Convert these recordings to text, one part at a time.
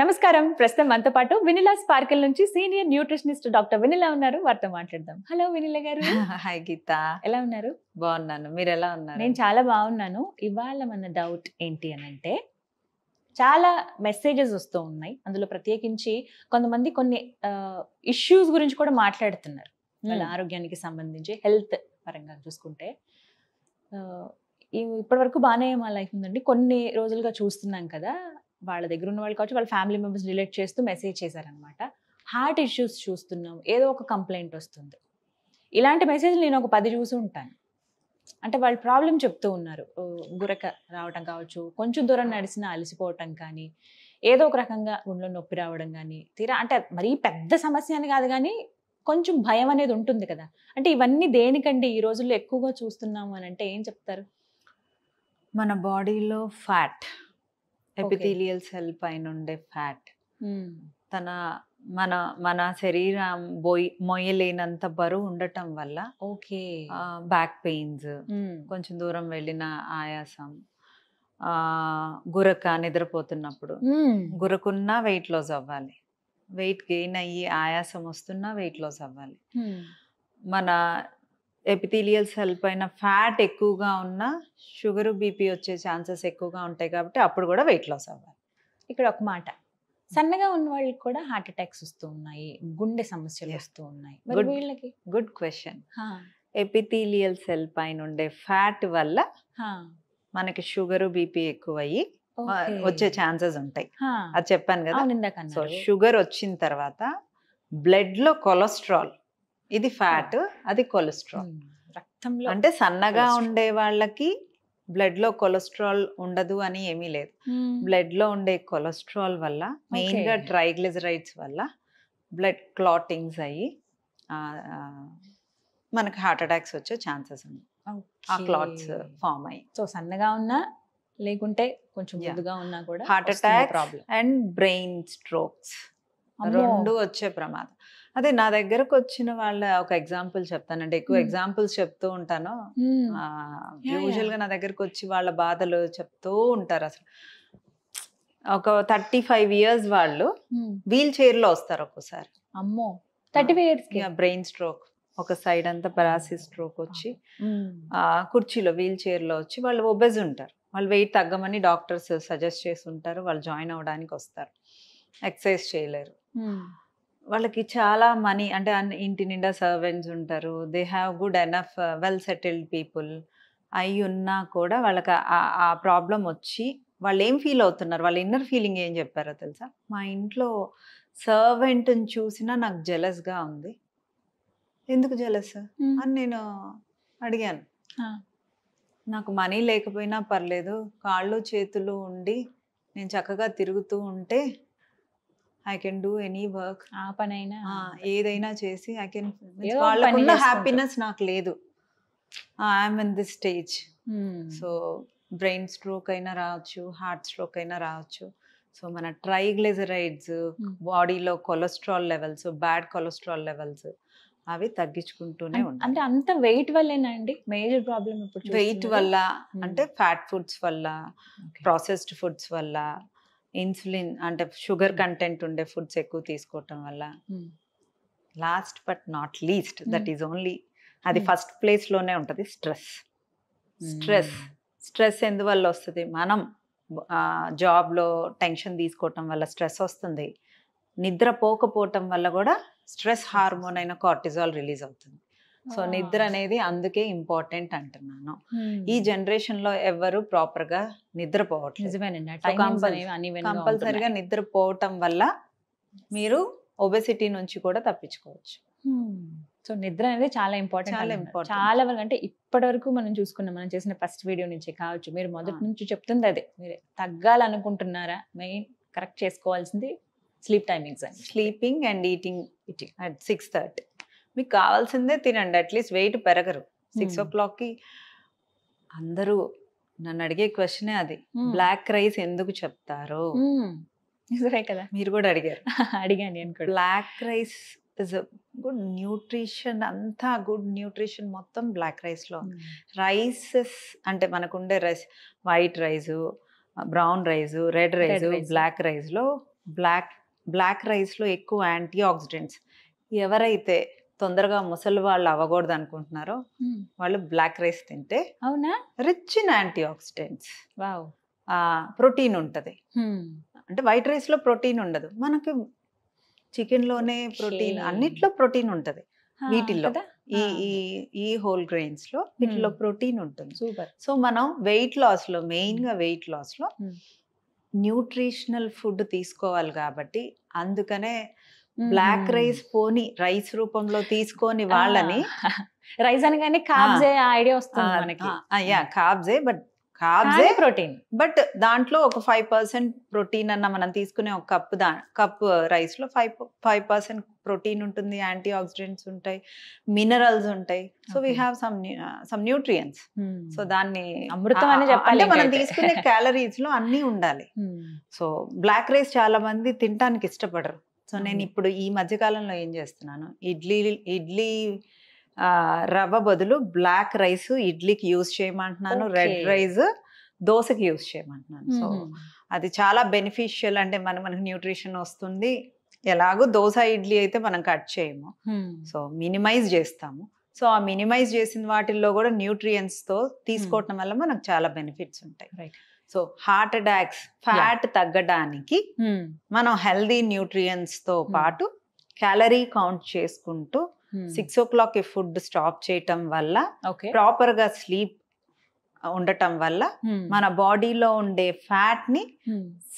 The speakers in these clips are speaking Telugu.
నమస్కారం ప్రస్తుతం మనతో పాటు వినిలా స్పార్కిల్ నుంచి సీనియర్ న్యూట్రిషనిస్ట్ డాక్టర్ వినిలా ఉన్నారు వారితో మాట్లాడదాం హలో వినిలా గారు హాయ్ గీత ఎలా ఉన్నారు బాగున్నాను మీరు ఎలా ఉన్నారు నేను చాలా బాగున్నాను ఇవాళ మన డౌట్ ఏంటి అని అంటే చాలా మెసేజెస్ వస్తూ ఉన్నాయి అందులో ప్రత్యేకించి కొంతమంది కొన్ని ఇష్యూస్ గురించి కూడా మాట్లాడుతున్నారు hmm. వాళ్ళ ఆరోగ్యానికి సంబంధించి హెల్త్ పరంగా చూసుకుంటే ఇప్పటి వరకు బాగానే మా లైఫ్ ఉందండి కొన్ని రోజులుగా చూస్తున్నాం కదా వాళ్ళ దగ్గర ఉన్న వాళ్ళు కావచ్చు వాళ్ళ ఫ్యామిలీ మెంబర్స్ డిలీట్ చేస్తూ మెసేజ్ చేశారనమాట హార్ట్ ఇష్యూస్ చూస్తున్నాం ఏదో ఒక కంప్లైంట్ వస్తుంది ఇలాంటి మెసేజ్లు నేను ఒక పది చూసి ఉంటాను అంటే వాళ్ళు ప్రాబ్లం చెప్తూ ఉన్నారు గురక రావటం కావచ్చు కొంచెం దూరం నడిచినా అలసిపోవటం కానీ ఏదో ఒక రకంగా గుండెలో నొప్పి రావడం కానీ తీరా అంటే మరీ పెద్ద సమస్య అని కాదు కానీ కొంచెం భయం అనేది ఉంటుంది కదా అంటే ఇవన్నీ దేనికండి ఈ రోజుల్లో ఎక్కువగా చూస్తున్నాము అని అంటే ఏం చెప్తారు మన బాడీలో ఫ్యాట్ ఎపిథీలియల్ సెల్ పైన ఉండే ఫ్యాట్ తన మన మన శరీరం బోయి మొయ్యలేనంత బరువు ఉండటం వల్ల ఓకే బ్యాక్ పెయిన్స్ కొంచెం దూరం వెళ్ళిన ఆయాసం గురక నిద్రపోతున్నప్పుడు గురకున్నా వెయిట్ లాస్ అవ్వాలి వెయిట్ గెయిన్ అయ్యి ఆయాసం వస్తున్నా వెయిట్ లాస్ అవ్వాలి మన ఎపిథీలియల్ సెల్ పైన ఫ్యాట్ ఎక్కువగా ఉన్న షుగర్ బీపీ వచ్చే ఛాన్సెస్ ఎక్కువగా ఉంటాయి కాబట్టి అప్పుడు కూడా వెయిట్ లాస్ అవ్వాలి ఇక్కడ ఒక మాట సన్నగా ఉన్న వాళ్ళకి కూడా హార్ట్ అటాక్స్ వస్తూ ఉన్నాయి గుండె సమస్యలు వస్తూ ఉన్నాయి వీళ్ళకి గుడ్ క్వశ్చన్ ఎపిథీలియల్ సెల్ పైన ఉండే ఫ్యాట్ వల్ల మనకి షుగర్ బీపీ ఎక్కువయ్యి వచ్చే ఛాన్సెస్ ఉంటాయి అది చెప్పాను కదా షుగర్ వచ్చిన తర్వాత బ్లడ్ లో కొలెస్ట్రాల్ ఇది ఫ్యాట్ అది కొలెస్ట్రాల్ రక్తంలో అంటే సన్నగా ఉండే వాళ్ళకి బ్లడ్ లో కొలెస్ట్రాల్ ఉండదు అని ఏమీ లేదు బ్లడ్ లో ఉండే కొలెస్ట్రాల్ వల్ల మెయిన్ గా ట్రైగ్లిజరైడ్స్ వల్ల బ్లడ్ క్లాటింగ్స్ అయ్యి మనకు హార్ట్ అటాక్స్ వచ్చే ఛాన్సెస్ ఉంది ఆ క్లాత్స్ ఫామ్ అయ్యి సో సన్నగా ఉన్నా లేకుంటే కొంచెం ఉన్నా కూడా heart attack and brain strokes రెండు వచ్చే ప్రమాదం అదే నా దగ్గరకు వచ్చిన వాళ్ళ ఒక ఎగ్జాంపుల్ చెప్తానండి ఎక్కువ ఎగ్జాంపుల్స్ చెప్తూ ఉంటాను యూజువల్ గా నా దగ్గరకు వచ్చి వాళ్ళ బాధలు చెప్తూ ఉంటారు అసలు ఒక థర్టీ ఫైవ్ ఇయర్స్ వాళ్ళు వీల్ చైర్ లో వస్తారు ఒక్కోసారి అమ్మో thirty five years brain stroke ఒక సైడ్ అంతా పరాసిస్ స్ట్రోక్ వచ్చి కుర్చీలో వీల్ చైర్ లో వచ్చి వాళ్ళు ఒబెజ్ ఉంటారు వాళ్ళు వెయిట్ తగ్గమని డాక్టర్స్ సజెస్ట్ చేసి ఉంటారు వాళ్ళు జాయిన్ అవడానికి వస్తారు ఎక్సర్సైజ్ చేయలేరు వాళ్ళకి చాలా మనీ అంటే ఇంటి నిండా సర్వెంట్స్ ఉంటారు they have good enough well settled people అయి ఉన్నా కూడా వాళ్ళకి ఆ ప్రాబ్లం వచ్చి వాళ్ళు ఏం ఫీల్ అవుతున్నారు వాళ్ళ ఇన్నర్ ఫీలింగ్ ఏం చెప్పారో తెలుసా మా ఇంట్లో సర్వెంట్ని చూసినా నాకు జెలస్గా ఉంది ఎందుకు జెలస్ అని నేను అడిగాను నాకు మనీ లేకపోయినా పర్లేదు కాళ్ళు చేతులు ఉండి నేను చక్కగా తిరుగుతూ ఉంటే I can do any work ఆ పనైనా ఏదైనా చేసి ఐ కెన్ వాళ్ళకున్న హ్యాపీనెస్ నాకు లేదు I'm in this stage so brain stroke అయినా రావచ్చు హార్ట్ స్ట్రోక్ అయినా రావచ్చు సో మన ట్రైగ్లిజరైడ్స్ బాడీలో cholesterol levels bad cholesterol levels అవి తగ్గించుకుంటూనే ఉంటాయి అంటే అంత వెయిట్ వల్లేనా అండి మేజర్ ప్రాబ్లం ఇప్పుడు వెయిట్ వల్ల hmm. అంటే ఫ్యాట్ ఫుడ్స్ వల్ల ప్రాసెస్డ్ ఫుడ్స్ వల్ల ఇన్సులిన్ అంటే షుగర్ hmm. కంటెంట్ ఉండే ఫుడ్స్ ఎక్కువ తీసుకోవటం వల్ల last but not least that is only అది ఫస్ట్ ప్లేస్లోనే ఉంటుంది స్ట్రెస్ స్ట్రెస్ స్ట్రెస్ ఎందువల్ల వస్తుంది మనం జాబ్లో టెన్షన్ తీసుకోవటం వల్ల స్ట్రెస్ వస్తుంది నిద్రపోకపోవటం వల్ల కూడా స్ట్రెస్ హార్మోన్ hmm. అయిన కార్టిజాల్ రిలీజ్ అవుతుంది సో నిద్ర అనేది అందుకే ఇంపార్టెంట్ అంటున్నాను ఈ జనరేషన్ లో ఎవరు ప్రాపర్ గా నిద్రపోవట్లేదు కంపల్సరిగా నిద్రపోవటం వల్ల మీరు ఒబెసిటీ నుంచి కూడా తప్పించుకోవచ్చు సో నిద్ర అనేది చాలా ఇంపార్టెంట్ చాలా వరకు అంటే ఇప్పటి వరకు మనం చూసుకున్నాం మనం చేసిన ఫస్ట్ వీడియో నుంచి కావచ్చు మీరు మొదటి నుంచి చెప్తుంది అదే మీరు తగ్గాలనుకుంటున్నారా మెయిన్ కరెక్ట్ చేసుకోవాల్సింది sleep timings and sleeping and eating eating at six thirty మీకు కావాల్సిందే తినండి అట్లీస్ట్ వెయిట్ పెరగరు సిక్స్ ఓ క్లాక్కి అందరూ నన్ను అడిగే క్వశ్చనే అది బ్లాక్ hmm. రైస్ ఎందుకు చెప్తారు hmm. కదా మీరు కూడా అడిగారు అడిగాను black rice is good nutrition అంతా గుడ్ న్యూట్రిషన్ మొత్తం బ్లాక్ రైస్లో రైసెస్ అంటే మనకుండే rice white rice brown rice red rice black రైస్లో బ్లాక్ బ్లాక్ రైస్లో ఎక్కువ యాంటీ ఆక్సిడెంట్స్ ఎవరైతే తొందరగా ముసలి వాళ్ళు అవ్వకూడదు అనుకుంటున్నారు వాళ్ళు బ్లాక్ రైస్ తింటే అవునా rich in antioxidants protein ఉంటుంది అంటే వైట్ రైస్లో ప్రోటీన్ ఉండదు మనకి చికెన్లోనే ప్రోటీన్ అన్నిట్లో ప్రోటీన్ ఉంటుంది వీటిల్లో ఈ ఈ ఈ హోల్ గ్రెయిన్స్ లో వీటిలో ప్రోటీన్ ఉంటుంది సూపర్ సో మనం వెయిట్ లాస్ లో మెయిన్ గా వెయిట్ లాస్ లో న్యూట్రిషనల్ ఫుడ్ తీసుకోవాలి కాబట్టి అందుకనే బ్లాక్ రైస్ పోని రైస్ రూపంలో తీసుకొని వాళ్ళని రైస్ అనగానే కాబ్జే ఐడియా వస్తుంది మనకి అయ్యా కాబ్జే బట్ కాబ్జే ప్రోటీన్ బట్ దాంట్లో ఒక ఫైవ్ పర్సెంట్ ప్రోటీన్ అన్న మనం తీసుకునే ఒక కప్ దా కప్ రైస్ లో ఫైవ్ ఫైవ్ పర్సెంట్ ప్రోటీన్ ఉంటుంది యాంటీ ఆక్సిడెంట్స్ ఉంటాయి మినరల్స్ ఉంటాయి so we have some some nutrients so దాన్ని అమృతం అని చెప్పాలి మనం తీసుకునే క్యాలరీస్ లో అన్ని ఉండాలి సో బ్లాక్ రైస్ చాలా మంది తినడానికి ఇష్టపడరు సో నేను ఇప్పుడు ఈ మధ్యకాలంలో ఏం చేస్తున్నాను ఇడ్లీ ఇడ్లీ రవ్వ బదులు బ్లాక్ రైస్ ఇడ్లీకి యూజ్ చేయమంటున్నాను రెడ్ రైస్ దోశకి యూజ్ చేయమంటున్నాను సో అది చాలా బెనిఫిషియల్ అంటే మన మనకు న్యూట్రిషన్ వస్తుంది ఎలాగో దోశ ఇడ్లీ అయితే మనం కట్ చేయము సో మినిమైజ్ చేస్తాము సో ఆ మినిమైజ్ చేసిన వాటిల్లో కూడా న్యూట్రియన్స్తో తీసుకోవటం వల్ల మనకు చాలా బెనిఫిట్స్ ఉంటాయి right so heart attacks fat తగ్గడానికి మనం హెల్దీ న్యూట్రియన్స్ తో పాటు క్యాలరీ కౌంట్ చేసుకుంటూ six o'clock food stop చేయటం వల్ల ప్రాపర్ గా స్లీప్ ఉండటం వల్ల మన బాడీలో ఉండే ఫ్యాట్ ని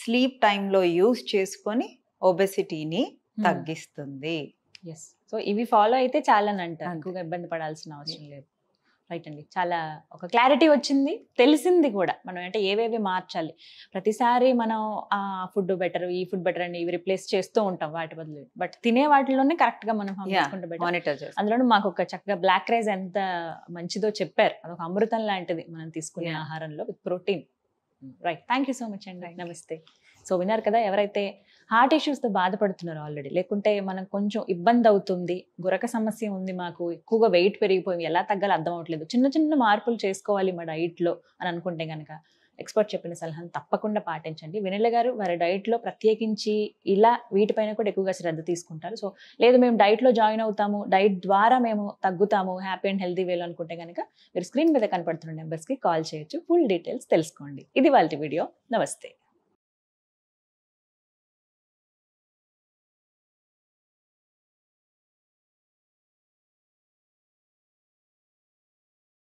స్లీప్ లో యూజ్ చేసుకొని ఒబెసిటీని తగ్గిస్తుంది సో ఇవి ఫాలో అయితే చాలా అంటారు ఇబ్బంది పడాల్సిన అవసరం లేదు రైట్ అండి చాలా ఒక క్లారిటీ వచ్చింది తెలిసింది కూడా మనం అంటే ఏవేవి మార్చాలి ప్రతిసారి మనం ఆ ఫుడ్ బెటర్ ఈ ఫుడ్ బెటర్ అని ఇవి రిప్లేస్ చేస్తూ ఉంటాం వాటి బదులు బట్ తినే వాటిలోనే కరెక్ట్ గా మనం మానిటర్ అందులో మాకు ఒక చక్కగా బ్లాక్ రైస్ ఎంత మంచిదో చెప్పారు అదొక అమృతం లాంటిది మనం తీసుకునే ఆహారంలో with protein right thank so much అండి నమస్తే సో విన్నారు కదా ఎవరైతే హార్ట్ ఇష్యూస్తో బాధపడుతున్నారు ఆల్రెడీ లేకుంటే మనం కొంచెం ఇబ్బంది అవుతుంది గురక సమస్య ఉంది మాకు ఎక్కువగా వెయిట్ పెరిగిపోయి ఎలా తగ్గాలి అర్థం అవట్లేదు చిన్న చిన్న మార్పులు చేసుకోవాలి మా డైట్లో అని అనుకుంటే కనుక ఎక్స్పర్ట్ చెప్పిన సలహాను తప్పకుండా పాటించండి వెనెల గారు వారి డైట్లో ప్రత్యేకించి ఇలా వీటిపైన కూడా ఎక్కువగా శ్రద్ధ తీసుకుంటారు సో లేదు మేము డైట్లో జాయిన్ అవుతాము డైట్ ద్వారా మేము తగ్గుతాము హ్యాపీ అండ్ హెల్తీ వేలు అనుకుంటే కనుక మీరు స్క్రీన్ మీద కనపడుతున్న నెంబర్స్కి కాల్ చేయొచ్చు ఫుల్ డీటెయిల్స్ తెలుసుకోండి ఇది వాళ్ళ వీడియో నమస్తే